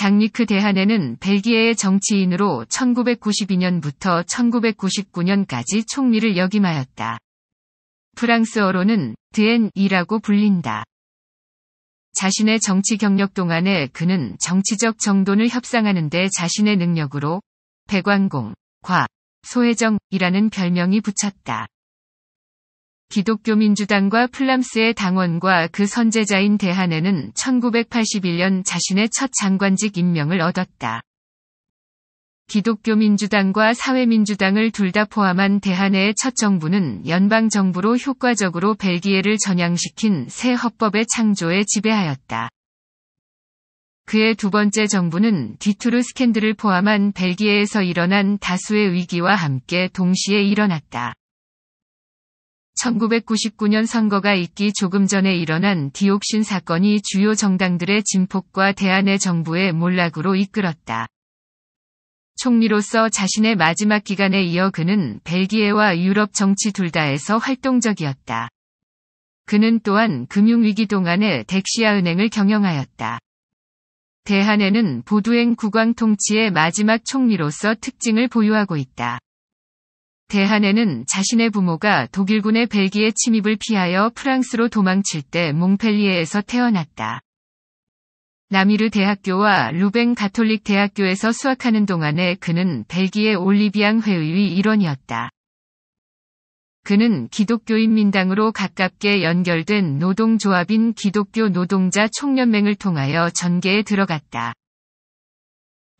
장리크 대한에는 벨기에의 정치인으로 1992년부터 1999년까지 총리를 역임하였다. 프랑스어로는 드엔이라고 불린다. 자신의 정치 경력 동안에 그는 정치적 정돈을 협상하는데 자신의 능력으로 백왕공, 과, 소혜정이라는 별명이 붙였다. 기독교 민주당과 플람스의 당원과 그선제자인 대한에는 1981년 자신의 첫 장관직 임명을 얻었다. 기독교 민주당과 사회민주당을 둘 다 포함한 대한해의 첫 정부는 연방정부로 효과적으로 벨기에를 전향시킨 새 헌법의 창조에 지배하였다. 그의 두 번째 정부는 디투르 스캔들을 포함한 벨기에에서 일어난 다수의 위기와 함께 동시에 일어났다. 1999년 선거가 있기 조금 전에 일어난 디옥신 사건이 주요 정당들의 진폭과 대안의 정부의 몰락으로 이끌었다. 총리로서 자신의 마지막 기간에 이어 그는 벨기에와 유럽 정치 둘 다에서 활동적이었다. 그는 또한 금융위기 동안에 덱시아 은행을 경영하였다. 대한에는 보두행 국왕 통치의 마지막 총리로서 특징을 보유하고 있다. 대한에는 자신의 부모가 독일군의 벨기에 침입을 피하여 프랑스로 도망칠 때 몽펠리에에서 태어났다. 라미르 대학교와 루뱅 가톨릭 대학교에서 수학하는 동안에 그는 벨기에 올리비앙 회의의 일원이었다. 그는 기독교인 민당으로 가깝게 연결된 노동조합인 기독교 노동자 총연맹을 통하여 전개에 들어갔다.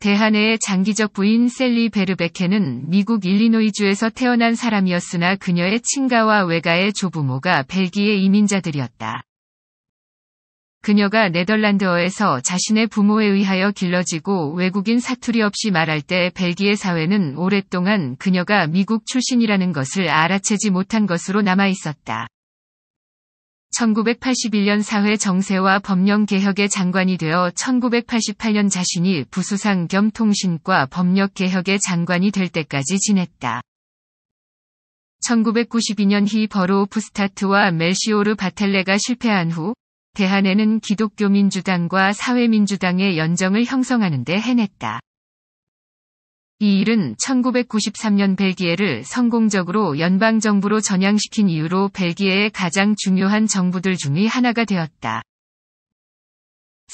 대한의 장기적 부인 셀리 베르베케는 미국 일리노이주에서 태어난 사람이었으나 그녀의 친가와 외가의 조부모가 벨기에 이민자들이었다. 그녀가 네덜란드어에서 자신의 부모에 의하여 길러지고 외국인 사투리 없이 말할 때 벨기에 사회는 오랫동안 그녀가 미국 출신이라는 것을 알아채지 못한 것으로 남아 있었다. 1981년 사회 정세와 법령 개혁의 장관이 되어 1988년 자신이 부수상 겸 통신과 법력 개혁의 장관이 될 때까지 지냈다. 1992년 히 버로우프 스타트와 멜시오르 바텔레가 실패한 후 대한에는 기독교민주당과 사회민주당의 연정을 형성하는 데 해냈다. 이 일은 1993년 벨기에를 성공적으로 연방정부로 전향시킨 이후로 벨기에의 가장 중요한 정부들 중의 하나가 되었다.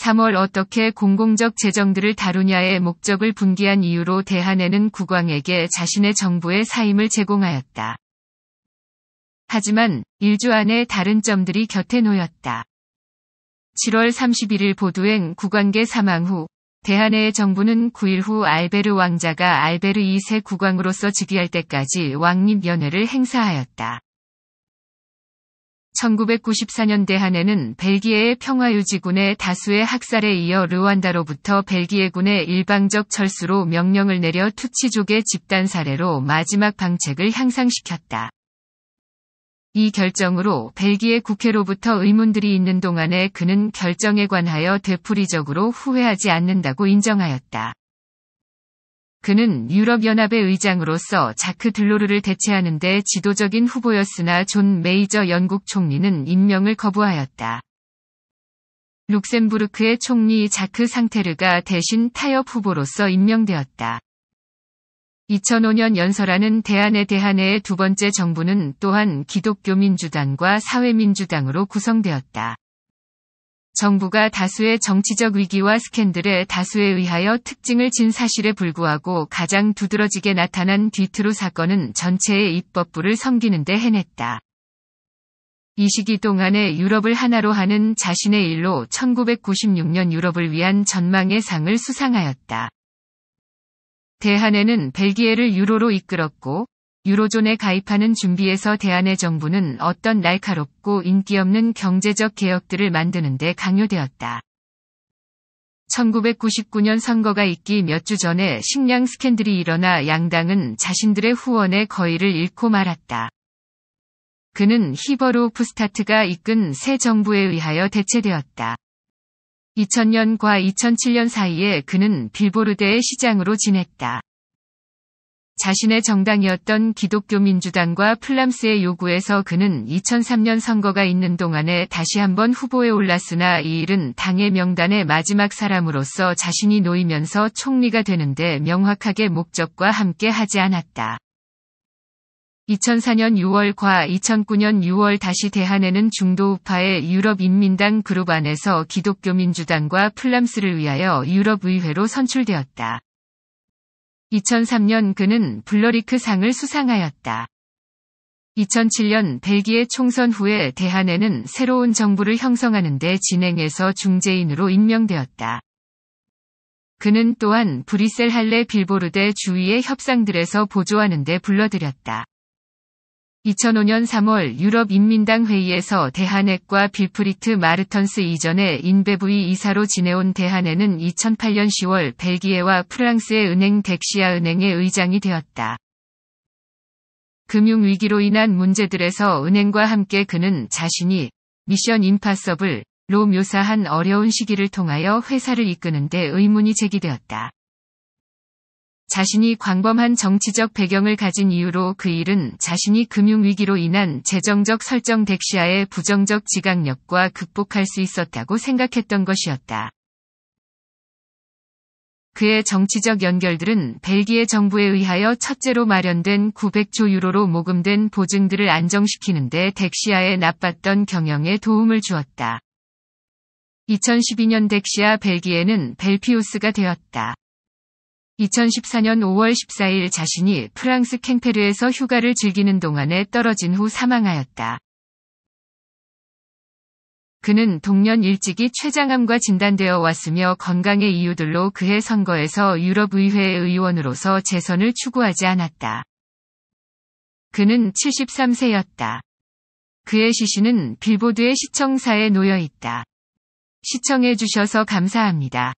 3월 어떻게 공공적 재정들을 다루냐의 목적을 분기한 이유로 대한에는 국왕에게 자신의 정부의 사임을 제공하였다. 하지만 일주 안에 다른 점들이 곁에 놓였다. 7월 31일 보도행 국왕계 사망 후 대한의 정부는 9일 후 알베르 왕자가 알베르 2세 국왕으로서 즉위할 때까지 왕립연회를 행사하였다. 1994년대 한해는 벨기에의 평화유지군의 다수의 학살에 이어 르완다로부터 벨기에군의 일방적 철수로 명령을 내려 투치족의 집단 사례로 마지막 방책을 향상시켰다. 이 결정으로 벨기에 국회로부터 의문들이 있는 동안에 그는 결정에 관하여 되풀이적으로 후회하지 않는다고 인정하였다. 그는 유럽연합의 의장으로서 자크 들로르를 대체하는데 지도적인 후보였으나 존 메이저 영국 총리는 임명을 거부하였다. 룩셈부르크의 총리 자크 상테르가 대신 타협 후보로서 임명되었다. 2005년 연설하는 대안에 대한해의 두 번째 정부는 또한 기독교 민주당과 사회민주당으로 구성되었다. 정부가 다수의 정치적 위기와 스캔들에 다수에 의하여 특징을 진 사실에 불구하고 가장 두드러지게 나타난 뒤트로 사건은 전체의 입법부를 섬기는데 해냈다. 이 시기 동안에 유럽을 하나로 하는 자신의 일로 1996년 유럽을 위한 전망의 상을 수상하였다. 대한에는 벨기에를 유로로 이끌었고 유로존에 가입하는 준비에서 대한의 정부는 어떤 날카롭고 인기 없는 경제적 개혁들을 만드는 데 강요되었다. 1999년 선거가 있기 몇 주 전에 식량 스캔들이 일어나 양당은 자신들의 후원의 거의를 잃고 말았다. 그는 히버로 프스타트가 이끈 새 정부에 의하여 대체되었다. 2000년과 2007년 사이에 그는 빌보르대의 시장으로 지냈다. 자신의 정당이었던 기독교 민주당과 플람스의 요구에서 그는 2003년 선거가 있는 동안에 다시 한번 후보에 올랐으나 이 일은 당의 명단의 마지막 사람으로서 자신이 놓이면서 총리가 되는데 명확하게 목적과 함께 하지 않았다. 2004년 6월과 2009년 6월 다시 대한에는 중도 우파의 유럽인민당 그룹 안에서 기독교 민주당과 플람스를 위하여 유럽의회로 선출되었다. 2003년 그는 블러리크 상을 수상하였다. 2007년 벨기에 총선 후에 대한에는 새로운 정부를 형성하는 데 진행해서 중재인으로 임명되었다. 그는 또한 브뤼셀 할레 빌보르대 주위의 협상들에서 보조하는 데 불러들였다. 2005년 3월 유럽인민당 회의에서 대한핵과 빌프리트 마르턴스 이전에 인베부이 이사로 지내온 대한해는 2008년 10월 벨기에와 프랑스의 은행 덱시아 은행의 의장이 되었다. 금융위기로 인한 문제들에서 은행과 함께 그는 자신이 미션 임파서블로 묘사한 어려운 시기를 통하여 회사를 이끄는 데 의문이 제기되었다. 자신이 광범한 정치적 배경을 가진 이유로 그 일은 자신이 금융위기로 인한 재정적 설정 덱시아의 부정적 지각력과 극복할 수 있었다고 생각했던 것이었다. 그의 정치적 연결들은 벨기에 정부에 의하여 첫째로 마련된 900조 유로로 모금된 보증들을 안정시키는데 덱시아의 나빴던 경영에 도움을 주었다. 2012년 덱시아 벨기에는 벨피우스가 되었다. 2014년 5월 14일 자신이 프랑스 캥페르에서 휴가를 즐기는 동안에 떨어진 후 사망하였다. 그는 동년 일찍이 췌장암과 진단되어 왔으며 건강의 이유들로 그해 선거에서 유럽의회 의원으로서 재선을 추구하지 않았다. 그는 73세였다. 그의 시신은 빌보드의 시청사에 놓여 있다. 시청해주셔서 감사합니다.